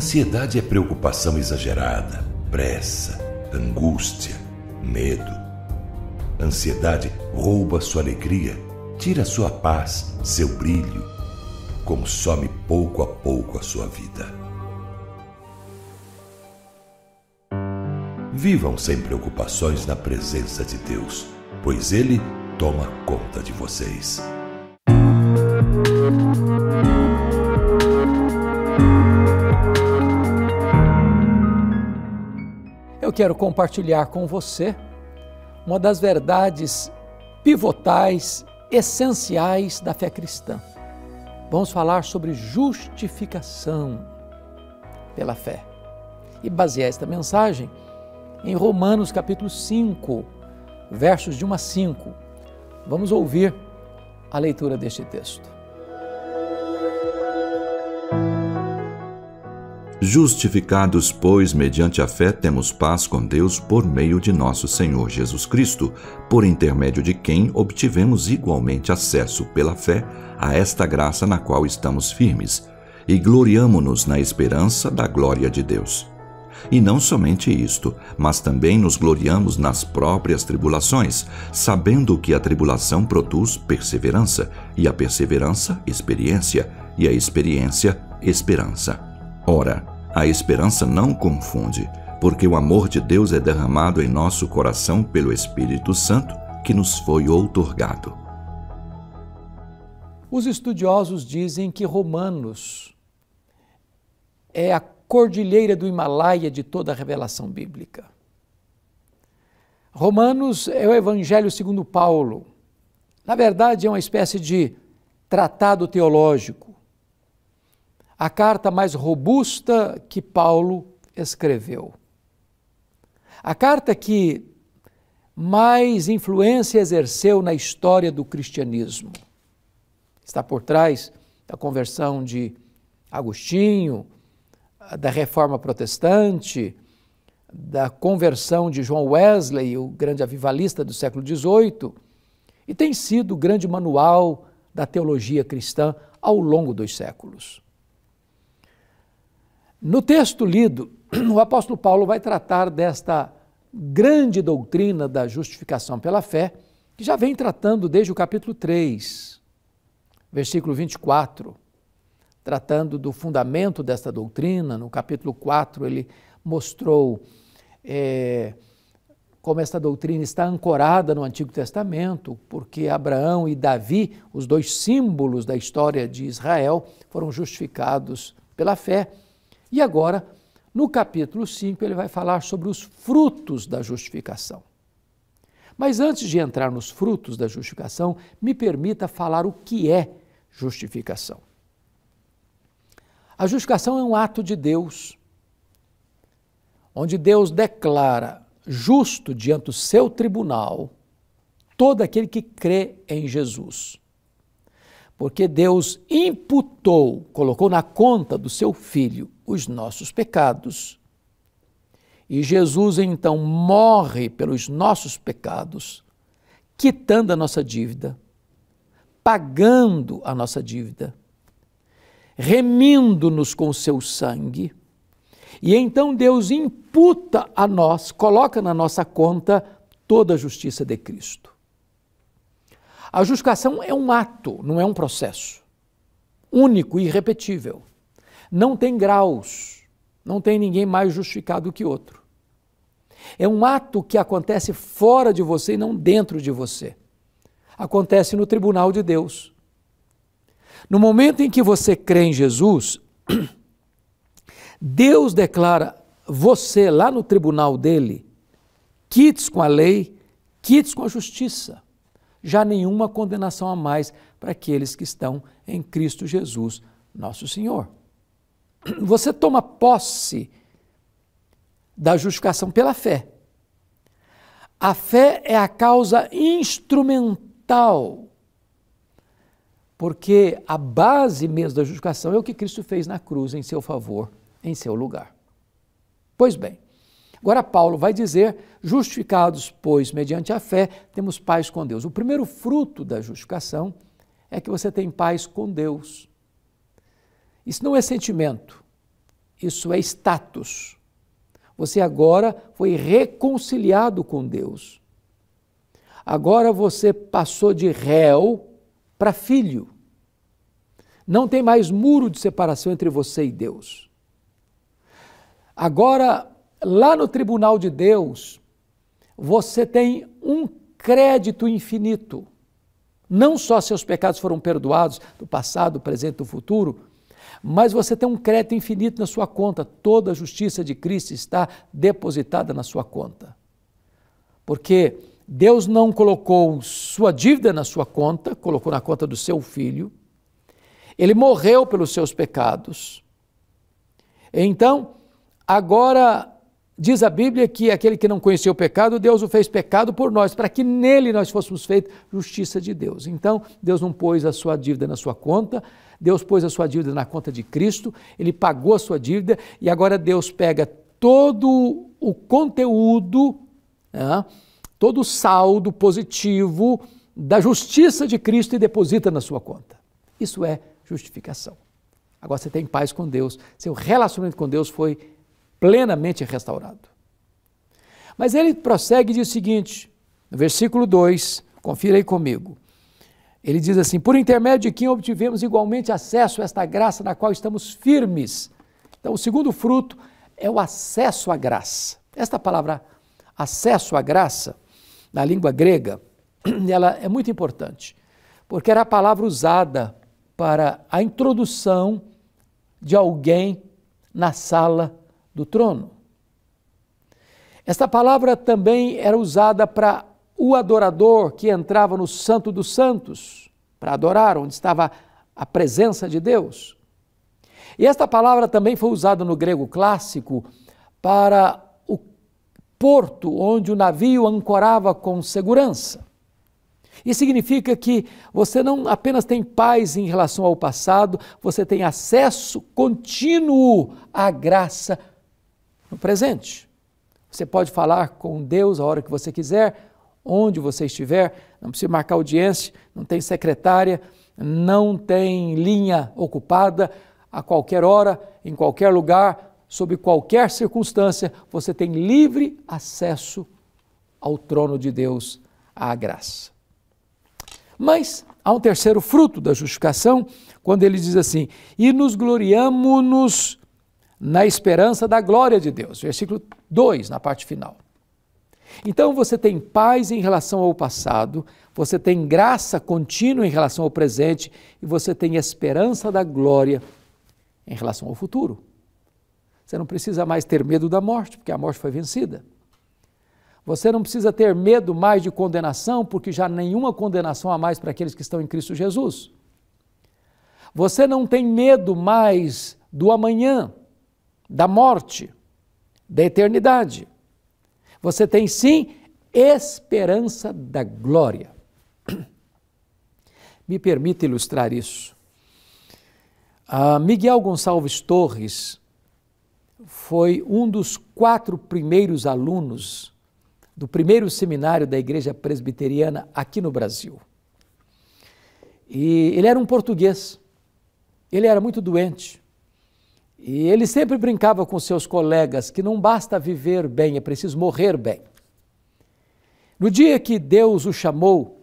ansiedade é preocupação exagerada, pressa, angústia, medo. Ansiedade rouba sua alegria, tira sua paz, seu brilho, consome pouco a pouco a sua vida. Vivam sem preocupações na presença de Deus, pois Ele toma conta de vocês. eu quero compartilhar com você uma das verdades pivotais, essenciais da fé cristã. Vamos falar sobre justificação pela fé. E basear esta mensagem em Romanos capítulo 5, versos de 1 a 5. Vamos ouvir a leitura deste texto. Justificados, pois, mediante a fé, temos paz com Deus por meio de nosso Senhor Jesus Cristo, por intermédio de quem obtivemos igualmente acesso pela fé a esta graça na qual estamos firmes, e gloriamo-nos na esperança da glória de Deus. E não somente isto, mas também nos gloriamos nas próprias tribulações, sabendo que a tribulação produz perseverança, e a perseverança, experiência, e a experiência, esperança. Ora, a esperança não confunde, porque o amor de Deus é derramado em nosso coração pelo Espírito Santo que nos foi outorgado. Os estudiosos dizem que Romanos é a cordilheira do Himalaia de toda a revelação bíblica. Romanos é o Evangelho segundo Paulo. Na verdade, é uma espécie de tratado teológico a carta mais robusta que Paulo escreveu. A carta que mais influência exerceu na história do cristianismo. Está por trás da conversão de Agostinho, da reforma protestante, da conversão de João Wesley, o grande avivalista do século XVIII, e tem sido o grande manual da teologia cristã ao longo dos séculos. No texto lido, o apóstolo Paulo vai tratar desta grande doutrina da justificação pela fé, que já vem tratando desde o capítulo 3, versículo 24, tratando do fundamento desta doutrina. No capítulo 4, ele mostrou é, como esta doutrina está ancorada no Antigo Testamento, porque Abraão e Davi, os dois símbolos da história de Israel, foram justificados pela fé. E agora, no capítulo 5, ele vai falar sobre os frutos da justificação. Mas antes de entrar nos frutos da justificação, me permita falar o que é justificação. A justificação é um ato de Deus, onde Deus declara justo diante do seu tribunal todo aquele que crê em Jesus porque Deus imputou, colocou na conta do seu filho os nossos pecados. E Jesus então morre pelos nossos pecados, quitando a nossa dívida, pagando a nossa dívida, remindo-nos com o seu sangue. E então Deus imputa a nós, coloca na nossa conta toda a justiça de Cristo. A justificação é um ato, não é um processo. Único e irrepetível. Não tem graus. Não tem ninguém mais justificado que outro. É um ato que acontece fora de você e não dentro de você. Acontece no tribunal de Deus. No momento em que você crê em Jesus, Deus declara você lá no tribunal dele quites com a lei, quites com a justiça já nenhuma condenação a mais para aqueles que estão em Cristo Jesus, nosso Senhor. Você toma posse da justificação pela fé. A fé é a causa instrumental, porque a base mesmo da justificação é o que Cristo fez na cruz em seu favor, em seu lugar. Pois bem, Agora, Paulo vai dizer: justificados, pois, mediante a fé, temos paz com Deus. O primeiro fruto da justificação é que você tem paz com Deus. Isso não é sentimento, isso é status. Você agora foi reconciliado com Deus. Agora você passou de réu para filho. Não tem mais muro de separação entre você e Deus. Agora Lá no tribunal de Deus, você tem um crédito infinito. Não só seus pecados foram perdoados do passado, do presente e do futuro, mas você tem um crédito infinito na sua conta. Toda a justiça de Cristo está depositada na sua conta. Porque Deus não colocou sua dívida na sua conta, colocou na conta do seu filho. Ele morreu pelos seus pecados. Então, agora Diz a Bíblia que aquele que não conheceu o pecado, Deus o fez pecado por nós, para que nele nós fôssemos feitos justiça de Deus. Então, Deus não pôs a sua dívida na sua conta, Deus pôs a sua dívida na conta de Cristo, ele pagou a sua dívida e agora Deus pega todo o conteúdo, né, todo o saldo positivo da justiça de Cristo e deposita na sua conta. Isso é justificação. Agora você tem paz com Deus, seu relacionamento com Deus foi plenamente restaurado. Mas ele prossegue e diz o seguinte, no versículo 2, confira aí comigo. Ele diz assim: Por intermédio de quem obtivemos igualmente acesso a esta graça na qual estamos firmes. Então, o segundo fruto é o acesso à graça. Esta palavra, acesso à graça, na língua grega, ela é muito importante, porque era a palavra usada para a introdução de alguém na sala do trono. Esta palavra também era usada para o adorador que entrava no Santo dos Santos, para adorar, onde estava a presença de Deus. E esta palavra também foi usada no grego clássico para o porto onde o navio ancorava com segurança. Isso significa que você não apenas tem paz em relação ao passado, você tem acesso contínuo à graça no presente. Você pode falar com Deus a hora que você quiser, onde você estiver, não precisa marcar audiência, não tem secretária, não tem linha ocupada, a qualquer hora, em qualquer lugar, sob qualquer circunstância, você tem livre acesso ao trono de Deus, à graça. Mas há um terceiro fruto da justificação, quando ele diz assim: E nos gloriamos-nos na esperança da glória de Deus. Versículo 2, na parte final. Então você tem paz em relação ao passado, você tem graça contínua em relação ao presente e você tem esperança da glória em relação ao futuro. Você não precisa mais ter medo da morte, porque a morte foi vencida. Você não precisa ter medo mais de condenação, porque já nenhuma condenação há mais para aqueles que estão em Cristo Jesus. Você não tem medo mais do amanhã, da morte, da eternidade. Você tem sim esperança da glória. Me permita ilustrar isso. Ah, Miguel Gonçalves Torres foi um dos quatro primeiros alunos do primeiro seminário da Igreja Presbiteriana aqui no Brasil. E ele era um português. Ele era muito doente. E ele sempre brincava com seus colegas que não basta viver bem, é preciso morrer bem. No dia que Deus o chamou,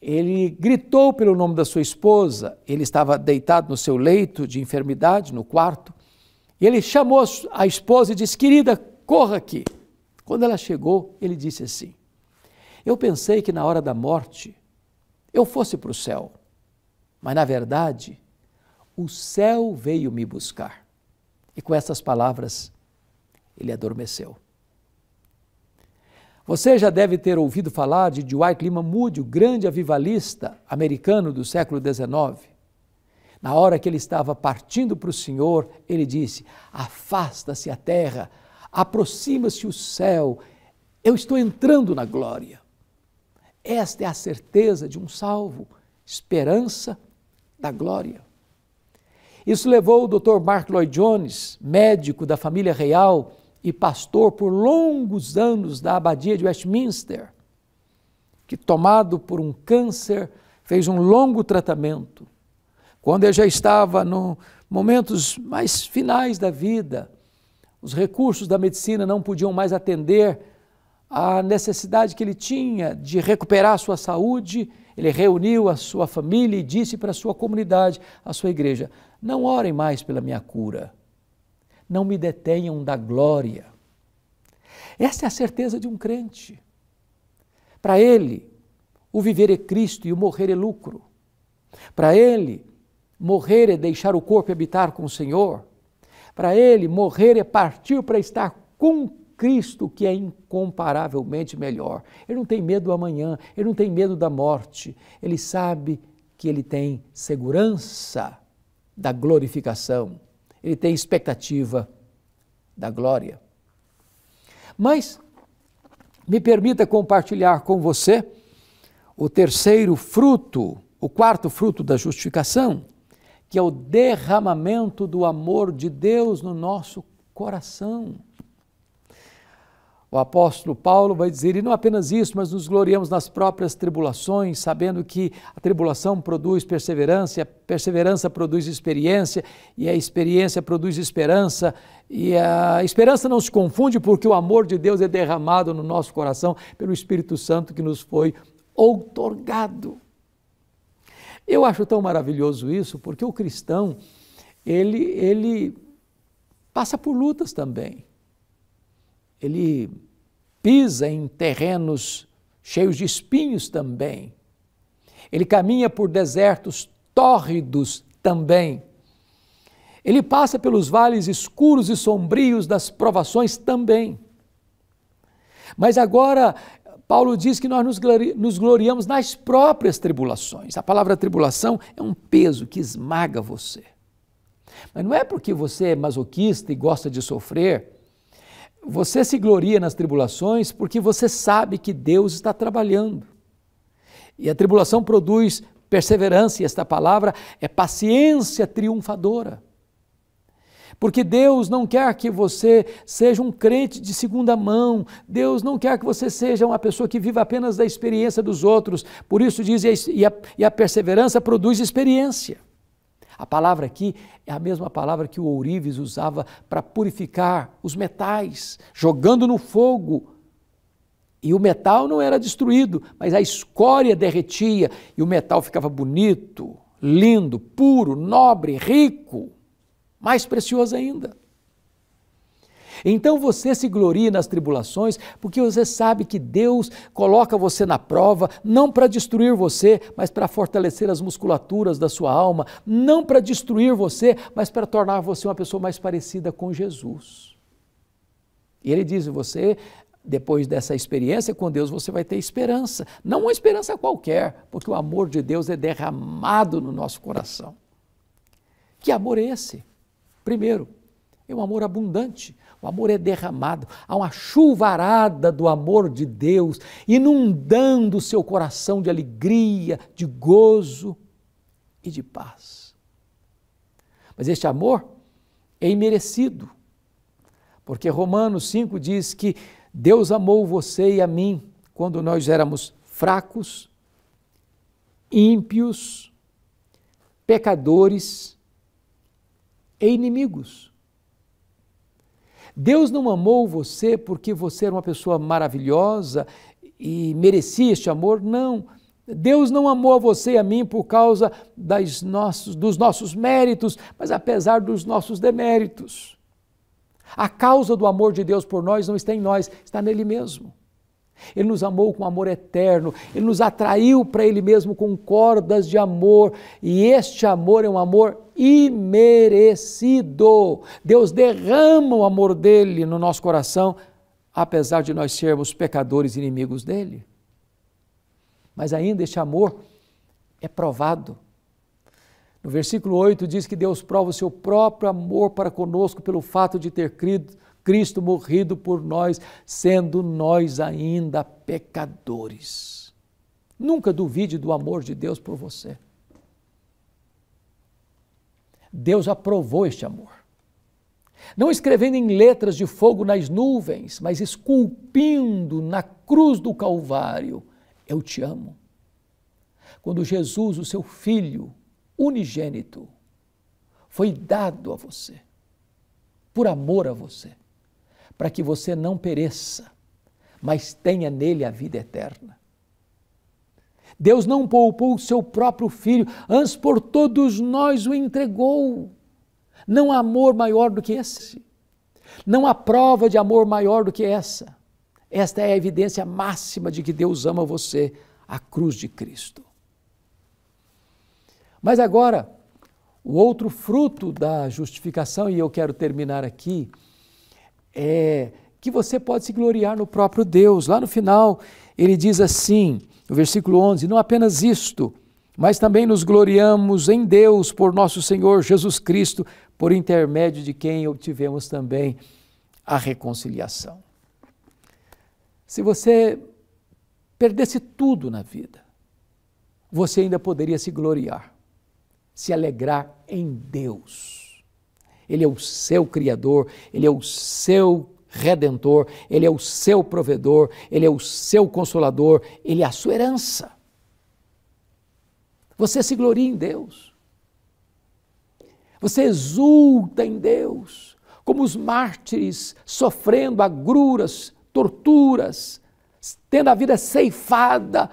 ele gritou pelo nome da sua esposa, ele estava deitado no seu leito de enfermidade, no quarto, e ele chamou a esposa e disse: Querida, corra aqui. Quando ela chegou, ele disse assim: Eu pensei que na hora da morte eu fosse para o céu, mas na verdade o céu veio me buscar. E com essas palavras, ele adormeceu. Você já deve ter ouvido falar de Dwight Lima Moody, o grande avivalista americano do século XIX. Na hora que ele estava partindo para o Senhor, ele disse: Afasta-se a terra, aproxima-se o céu, eu estou entrando na glória. Esta é a certeza de um salvo, esperança da glória. Isso levou o Dr. Mark Lloyd Jones, médico da família real e pastor por longos anos da abadia de Westminster, que tomado por um câncer fez um longo tratamento. Quando ele já estava no momentos mais finais da vida, os recursos da medicina não podiam mais atender a necessidade que ele tinha de recuperar sua saúde, ele reuniu a sua família e disse para a sua comunidade, a sua igreja: Não orem mais pela minha cura, não me detenham da glória. Essa é a certeza de um crente. Para ele, o viver é Cristo e o morrer é lucro. Para ele, morrer é deixar o corpo e habitar com o Senhor. Para ele, morrer é partir para estar com Cristo que é incomparavelmente melhor. Ele não tem medo do amanhã, ele não tem medo da morte, ele sabe que ele tem segurança da glorificação, ele tem expectativa da glória. Mas me permita compartilhar com você o terceiro fruto, o quarto fruto da justificação, que é o derramamento do amor de Deus no nosso coração. O apóstolo Paulo vai dizer, e não apenas isso, mas nos gloriamos nas próprias tribulações, sabendo que a tribulação produz perseverança, a perseverança produz experiência, e a experiência produz esperança, e a esperança não se confunde, porque o amor de Deus é derramado no nosso coração pelo Espírito Santo que nos foi outorgado. Eu acho tão maravilhoso isso, porque o cristão, ele, ele passa por lutas também ele pisa em terrenos cheios de espinhos também. Ele caminha por desertos tórridos também. Ele passa pelos vales escuros e sombrios das provações também. Mas agora, Paulo diz que nós nos gloriamos nas próprias tribulações. A palavra tribulação é um peso que esmaga você. Mas não é porque você é masoquista e gosta de sofrer você se gloria nas tribulações porque você sabe que Deus está trabalhando. E a tribulação produz perseverança, e esta palavra é paciência triunfadora. Porque Deus não quer que você seja um crente de segunda mão, Deus não quer que você seja uma pessoa que viva apenas da experiência dos outros. Por isso diz, e a, e a perseverança produz experiência. A palavra aqui é a mesma palavra que o ourives usava para purificar os metais, jogando no fogo. E o metal não era destruído, mas a escória derretia e o metal ficava bonito, lindo, puro, nobre, rico, mais precioso ainda. Então você se glorie nas tribulações, porque você sabe que Deus coloca você na prova, não para destruir você, mas para fortalecer as musculaturas da sua alma, não para destruir você, mas para tornar você uma pessoa mais parecida com Jesus. E ele diz: você depois dessa experiência com Deus, você vai ter esperança. Não uma esperança qualquer, porque o amor de Deus é derramado no nosso coração. Que amor é esse? Primeiro, é um amor abundante, o amor é derramado, há uma chuvarada do amor de Deus inundando o seu coração de alegria, de gozo e de paz. Mas este amor é imerecido, porque Romanos 5 diz que Deus amou você e a mim quando nós éramos fracos, ímpios, pecadores e inimigos. Deus não amou você porque você era uma pessoa maravilhosa e merecia este amor, não. Deus não amou a você e a mim por causa das nossos, dos nossos méritos, mas apesar dos nossos deméritos. A causa do amor de Deus por nós não está em nós, está nele mesmo. Ele nos amou com amor eterno, ele nos atraiu para ele mesmo com cordas de amor, e este amor é um amor imerecido. Deus derrama o amor dele no nosso coração, apesar de nós sermos pecadores e inimigos dele. Mas ainda este amor é provado. No versículo 8 diz que Deus prova o seu próprio amor para conosco pelo fato de ter crido Cristo morrido por nós, sendo nós ainda pecadores. Nunca duvide do amor de Deus por você. Deus aprovou este amor. Não escrevendo em letras de fogo nas nuvens, mas esculpindo na cruz do Calvário: Eu te amo. Quando Jesus, o seu filho unigênito, foi dado a você, por amor a você para que você não pereça, mas tenha nele a vida eterna. Deus não poupou o seu próprio filho, antes por todos nós o entregou. Não há amor maior do que esse. Não há prova de amor maior do que essa. Esta é a evidência máxima de que Deus ama você, a cruz de Cristo. Mas agora, o outro fruto da justificação, e eu quero terminar aqui, é, que você pode se gloriar no próprio Deus. Lá no final, ele diz assim, no versículo 11: Não apenas isto, mas também nos gloriamos em Deus por nosso Senhor Jesus Cristo, por intermédio de quem obtivemos também a reconciliação. Se você perdesse tudo na vida, você ainda poderia se gloriar, se alegrar em Deus. Ele é o seu Criador, Ele é o seu Redentor, Ele é o seu provedor, Ele é o seu consolador, Ele é a sua herança. Você se gloria em Deus. Você exulta em Deus, como os mártires sofrendo agruras, torturas, tendo a vida ceifada,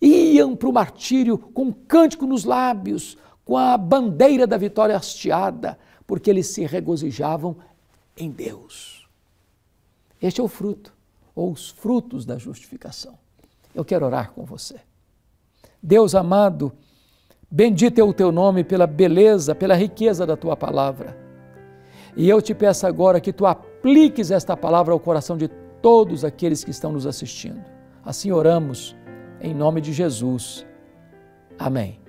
iam para o martírio com um cântico nos lábios, com a bandeira da vitória hasteada, porque eles se regozijavam em Deus. Este é o fruto, ou os frutos da justificação. Eu quero orar com você. Deus amado, bendito é o teu nome pela beleza, pela riqueza da tua palavra. E eu te peço agora que tu apliques esta palavra ao coração de todos aqueles que estão nos assistindo. Assim oramos, em nome de Jesus. Amém.